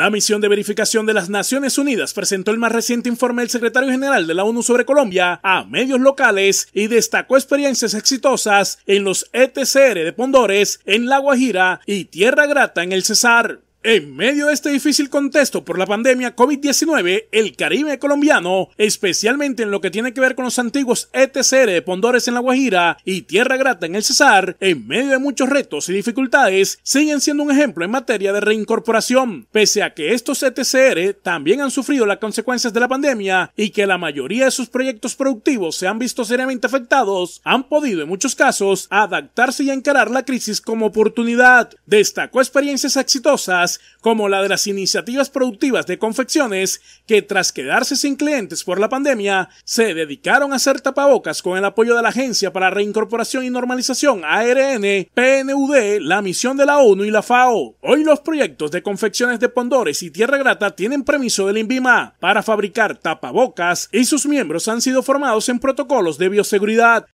La misión de verificación de las Naciones Unidas presentó el más reciente informe del secretario general de la ONU sobre Colombia a medios locales y destacó experiencias exitosas en los ETCR de Pondores, en La Guajira y Tierra Grata en el Cesar. En medio de este difícil contexto por la pandemia COVID-19, el Caribe colombiano, especialmente en lo que tiene que ver con los antiguos ETCR de Pondores en la Guajira y Tierra Grata en el Cesar, en medio de muchos retos y dificultades, siguen siendo un ejemplo en materia de reincorporación, pese a que estos ETCR también han sufrido las consecuencias de la pandemia y que la mayoría de sus proyectos productivos se han visto seriamente afectados, han podido en muchos casos adaptarse y encarar la crisis como oportunidad. Destacó experiencias exitosas como la de las iniciativas productivas de confecciones que tras quedarse sin clientes por la pandemia se dedicaron a hacer tapabocas con el apoyo de la Agencia para Reincorporación y Normalización ARN, PNUD, la misión de la ONU y la FAO. Hoy los proyectos de confecciones de Pondores y Tierra Grata tienen permiso del INVIMA para fabricar tapabocas y sus miembros han sido formados en protocolos de bioseguridad.